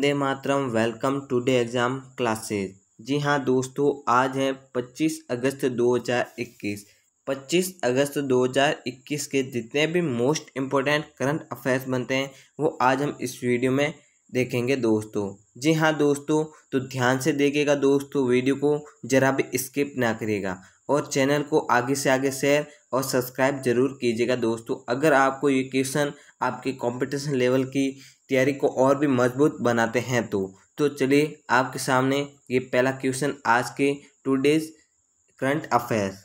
वंदे Mataram welcome today exam classes जी हाँ दोस्तों आज है 25 अगस्त 2021 25 अगस्त 2021 के जितने भी मोस्ट इम्पोर्टेंट करंट अफेयर्स बनते हैं वो आज हम इस वीडियो में देखेंगे दोस्तों जी हाँ दोस्तों तो ध्यान से देखिएगा दोस्तों वीडियो को ज़रा भी स्किप ना करिएगा और चैनल को आगे से आगे शेयर और सब्सक्राइब जरूर कीजिएगा दोस्तों अगर आपको ये क्वेश्चन आपके कंपटीशन लेवल की तैयारी को और भी मजबूत बनाते हैं तो तो चलिए आपके सामने ये पहला क्वेश्चन आज के today's current affairs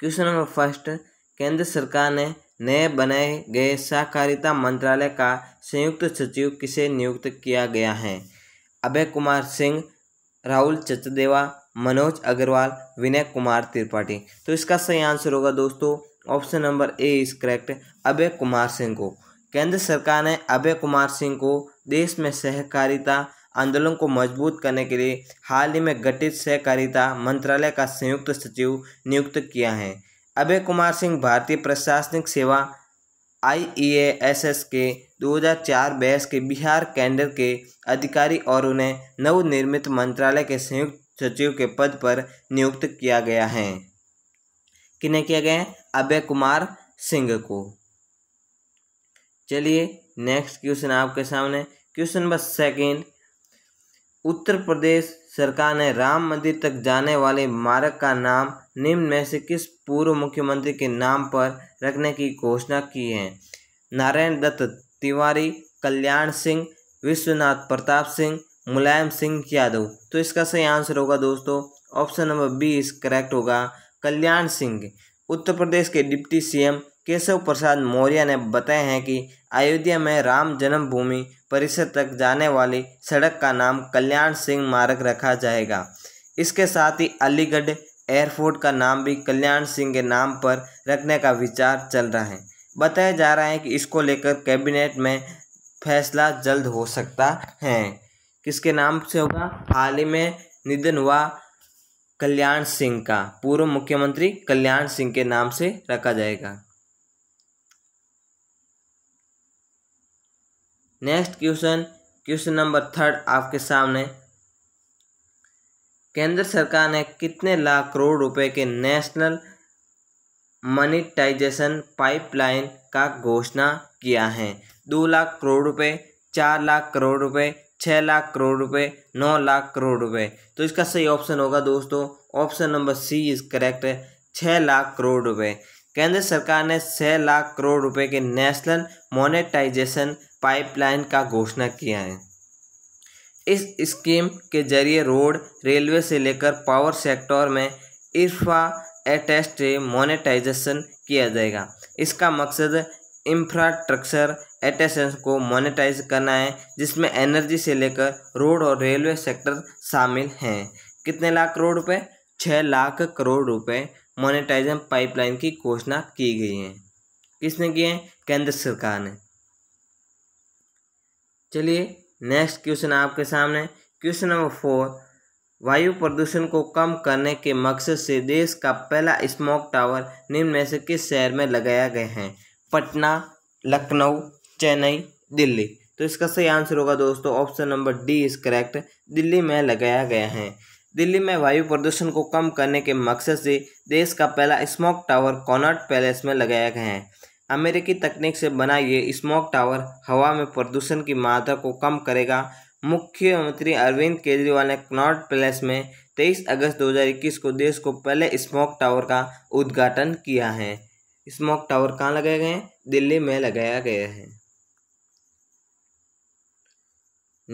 question number first केंद्र सरकार ने नए बनाए गए सहकारिता मंत्रालय का संयुक्त सचिव किसे नियुक्त किया गया है अभय कुमार सिंह राहुल चचदेवा मनोज अग्रवाल विनय कुमार त्रिपाठी तो इसका सही आंसर होगा दोस्तों option number A is correct Abhay Kumar Singh को केंद्र सरकार ने अभय कुमार सिंह को देश में सहकारिता आंदोलन को मजबूत करने के लिए हाल ही में गठित सहकारिता मंत्रालय का संयुक्त सचिव नियुक्त किया है अभय कुमार सिंह भारतीय प्रशासनिक सेवा आई के 2004 बैच के बिहार कैंडर के अधिकारी और उन्हें नवनिर्मित मंत्रालय के संयुक्त सचिव के पद पर नियुक्त किया गया है किन्हें किया गया अभय कुमार सिंह को चलिए नेक्स्ट क्वेश्चन आपके सामने question number second Uttar Pradesh सरकार ने राम मंदिर तक जाने वाले मार्ग का नाम निम्न में से किस पूर्व मुख्यमंत्री के नाम पर रखने की घोषणा की है नारायण दत्त तिवारी कल्याण सिंह विश्वनाथ प्रताप सिंह मुलायम सिंह यादव तो इसका सही आंसर होगा दोस्तों option number B is correct होगा कल्याण सिंह उत्तर प्रदेश के डिप्टी सीएम केशव प्रसाद मौर्य ने बताए हैं कि अयोध्या में राम जन्मभूमि परिसर तक जाने वाली सड़क का नाम कल्याण सिंह मार्ग रखा जाएगा इसके साथ ही अलीगढ़ एयरपोर्ट का नाम भी कल्याण सिंह के नाम पर रखने का विचार चल रहा है बताया जा रहा है कि इसको लेकर कैबिनेट में फैसला जल्द हो सकता है किसके नाम से होगा हाल ही में निधन हुआ कल्याण सिंह का पूर्व मुख्यमंत्री कल्याण सिंह के नाम से रखा जाएगा next question question number third आपके सामने केंद्र सरकार ने कितने लाख करोड़ रुपए के नेशनल मनीटाइजेशन पाइपलाइन का घोषणा किया है दो लाख करोड़ रुपए चार लाख करोड़ रुपए छः लाख करोड़ रुपए नौ लाख करोड़ रुपए तो इसका सही ऑप्शन होगा दोस्तों option number C is correct है छः लाख करोड़ रुपए केंद्र सरकार ने छः लाख करोड़ रुपए के नेशनल मोनेटाइजेशन पाइपलाइन का घोषणा किया है इस स्कीम के जरिए रोड रेलवे से लेकर पावर सेक्टर में इर्फा एटेस्ट मोनेटाइजेशन किया जाएगा इसका मकसद इंफ्रास्ट्रक्चर एटेसेंस को मोनेटाइज करना है जिसमें एनर्जी से लेकर रोड और रेलवे सेक्टर शामिल हैं कितने लाख करोड़ रुपए छः लाख करोड़ रुपए मोनेटाइजेशन पाइपलाइन की घोषणा की गई है किसने की है केंद्र सरकार ने चलिए नेक्स्ट क्वेश्चन आपके सामने क्वेश्चन नंबर फोर वायु प्रदूषण को कम करने के मकसद से देश का पहला स्मोक टावर निम्न में से किस शहर में लगाया गया है पटना लखनऊ चेन्नई दिल्ली तो इसका सही आंसर होगा दोस्तों option number D is correct Delhi में लगाया गया है दिल्ली में वायु प्रदूषण को कम करने के मकसद से देश का पहला स्मोक टावर कॉनर्ट पैलेस में लगाया गया है अमेरिकी तकनीक से बना ये स्मोक टावर हवा में प्रदूषण की मात्रा को कम करेगा मुख्यमंत्री अरविंद केजरीवाल ने कनॉट प्लेस में 23 अगस्त 2021 को देश को पहले स्मोक टावर का उद्घाटन किया है स्मोक टावर कहाँ लगाए गए हैं दिल्ली में लगाया गया है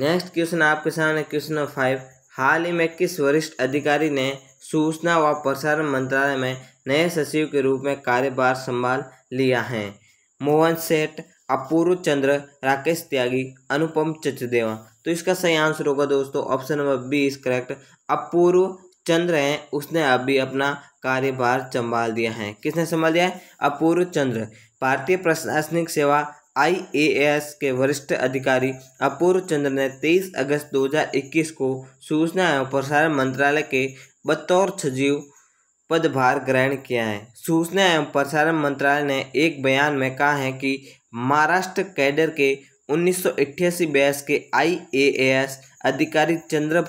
नेक्स्ट क्वेश्चन आपके सामने क्वेश्चन नंबर फाइव हाल ही में किस वरिष्ठ अधिकारी ने सूचना व प्रसारण मंत्रालय में नए सचिव के रूप में कार्यभार संभाल लिया है मोहन सेठ अपूर्व चंद्र राकेश त्यागी अनुपम चचदेवा तो इसका सही आंसर होगा दोस्तों option number B is correct Apurva Chandra हैं उसने अभी अपना कार्यभार संभाल दिया है किसने संभाल दिया है अपूर्व चंद्र भारतीय प्रशासनिक सेवा आईएएस के वरिष्ठ अधिकारी अपूर्व चंद्र ने 23 अगस्त 2021 को सूचना एवं प्रसारण मंत्रालय के बतौर सचिव पदभार ग्रहण किया है सूचना एवं प्रसारण मंत्रालय ने एक बयान में कहा है कि महाराष्ट्र कैडर के उन्नीस सौ बैच के आईएएस अधिकारी चंद्र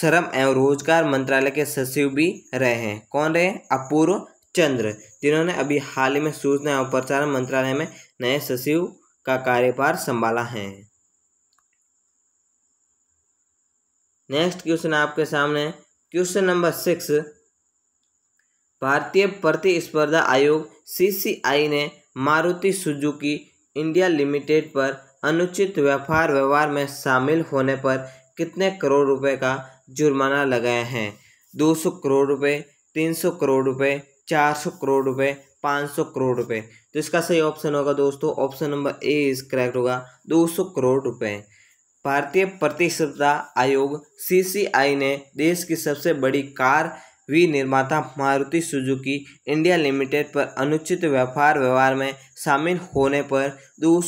श्रम एवं रोजगार मंत्रालय के सचिव भी रहे हैं कौन रहे अपूर्व चंद्र जिन्होंने अभी हाल ही में सूचना एवं प्रसारण मंत्रालय में नए सचिव का कार्यभार संभाला है नेक्स्ट क्वेश्चन आपके सामने क्वेश्चन नंबर सिक्स भारतीय प्रतिस्पर्धा आयोग सीसीआई ने मारुति सुजुकी इंडिया लिमिटेड पर अनुचित व्यापार व्यवहार में शामिल होने पर कितने करोड़ रुपए का जुर्माना लगाया है दो सौ करोड़ रुपए सौ करोड़ रुपए चार सौ करोड़ रुपए पाँच सौ करोड़ रुपए तो इसका सही ऑप्शन होगा दोस्तों option number A is correct होगा दो सौ करोड़ रुपए भारतीय प्रतिस्पर्धा आयोग सीसीआई ने देश की सबसे बड़ी कार विनिर्माता मारुति सुजुकी इंडिया लिमिटेड पर अनुचित व्यापार व्यवहार में शामिल होने पर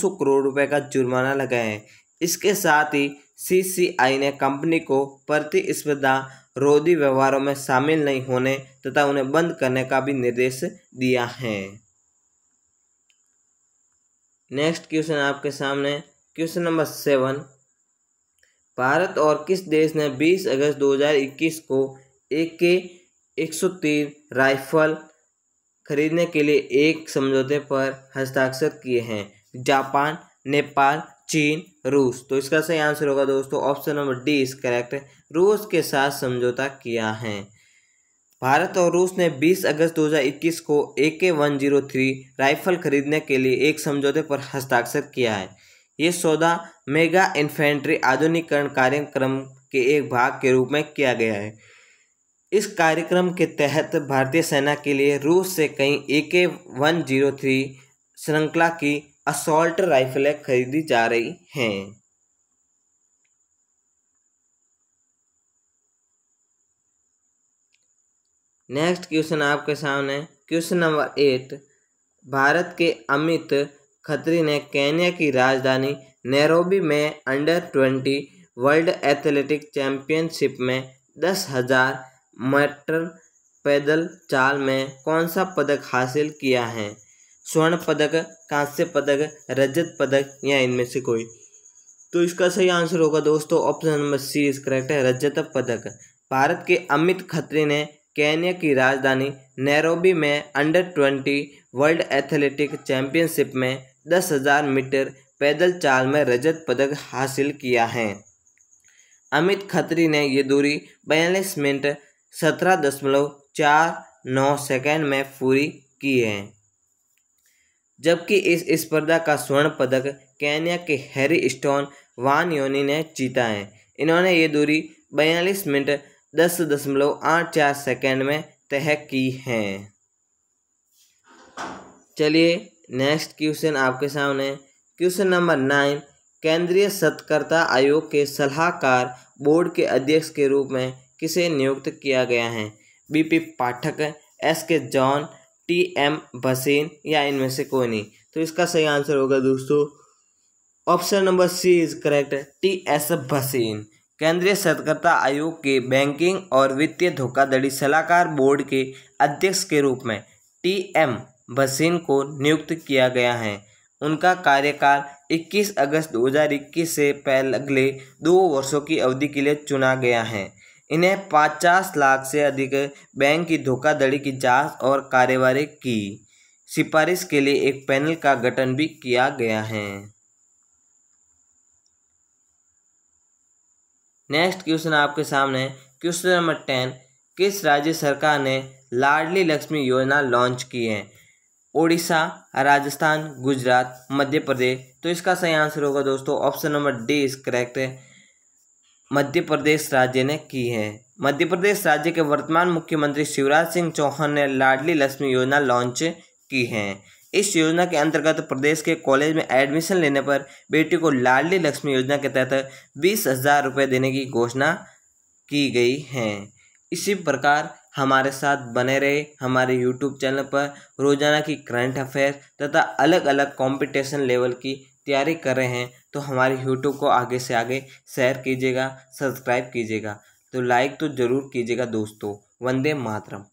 सौ करोड़ रुपए का जुर्माना लगाया है इसके साथ ही सीसीआई ने कंपनी को प्रतिस्पर्धा रोधी व्यवहारों में शामिल नहीं होने तथा उन्हें बंद करने का भी निर्देश दिया है नेक्स्ट क्वेश्चन आपके सामने क्वेश्चन नंबर सेवन भारत और किस देश ने 20 अगस्त 2021 को एक के एक राइफल खरीदने के लिए एक समझौते पर हस्ताक्षर किए हैं जापान नेपाल चीन रूस तो इसका सही आंसर होगा दोस्तों option number D is correct रूस के साथ समझौता किया है भारत और रूस ने 20 अगस्त 2021 को ए के वन जीरो थ्री राइफल खरीदने के लिए एक समझौते पर हस्ताक्षर किया है ये सौदा मेगा इन्फेंट्री आधुनिकरण कार्यक्रम के एक भाग के रूप में किया गया है इस कार्यक्रम के तहत भारतीय सेना के लिए रूस से कई ए के वन जीरो थ्री श्रृंखला की असॉल्ट राइफलें खरीदी जा रही हैं नेक्स्ट क्वेश्चन आपके सामने क्वेश्चन नंबर एट भारत के अमित खत्री ने केन्या की राजधानी नेरोबी में under twenty world athletic championship में दस हजार मीटर पैदल चाल में कौन सा पदक हासिल किया है स्वर्ण पदक कांस्य पदक रजत पदक या इनमें से कोई तो इसका सही आंसर होगा दोस्तों option number C is correct है रजत पदक भारत के अमित खत्री ने केन्या की राजधानी नैरोबी में under twenty world athletic championship में दस हज़ार मीटर पैदल चाल में रजत पदक हासिल किया है अमित खत्री ने ये दूरी बयालीस मिनट सत्रह दशमलव चार नौ सेकेंड में पूरी की है जबकि इस स्पर्धा का स्वर्ण पदक कैनिया के हैरी स्टोन वान योनी ने जीता है इन्होंने ये दूरी बयालीस मिनट दस दशमलव आठ चार सेकेंड में तय की है चलिए नेक्स्ट क्वेश्चन आपके सामने क्वेश्चन नंबर नाइन केंद्रीय सतकर्ता आयोग के सलाहकार बोर्ड के अध्यक्ष के रूप में किसे नियुक्त किया गया है BP Pathak S K John T M Bhasin या इनमें से कोई नहीं तो इसका सही आंसर होगा दोस्तों option number C is correct T S Bhasin केंद्रीय सतर्कता आयोग के बैंकिंग और वित्तीय धोखाधड़ी सलाहकार बोर्ड के अध्यक्ष के रूप में टी एम भसीन को नियुक्त किया गया है उनका कार्यकाल 21 अगस्त 2021 से पहले अगले दो वर्षों की अवधि के लिए चुना गया है इन्हें पचास लाख से अधिक बैंक की धोखाधड़ी की जांच और कार्यवाही की सिफारिश के लिए एक पैनल का गठन भी किया गया है नेक्स्ट क्वेश्चन आपके सामने क्वेश्चन नंबर टेन किस राज्य सरकार ने लाडली लक्ष्मी योजना लॉन्च की है ओडिशा राजस्थान गुजरात मध्य प्रदेश तो इसका सही आंसर होगा दोस्तों option number D is correct है मध्य प्रदेश राज्य ने की है मध्य प्रदेश राज्य के वर्तमान मुख्यमंत्री शिवराज सिंह चौहान ने लाडली लक्ष्मी योजना लॉन्च की है इस योजना के अंतर्गत प्रदेश के कॉलेज में एडमिशन लेने पर बेटी को लाडली लक्ष्मी योजना के तहत बीस हजार रुपये देने की घोषणा की गई है इसी प्रकार हमारे साथ बने रहे हमारे यूट्यूब चैनल पर रोजाना की करंट अफेयर तथा अलग अलग कंपटीशन लेवल की तैयारी कर रहे हैं तो हमारे यूट्यूब को आगे से आगे शेयर कीजिएगा सब्सक्राइब कीजिएगा तो लाइक तो ज़रूर कीजिएगा दोस्तों वंदे मातरम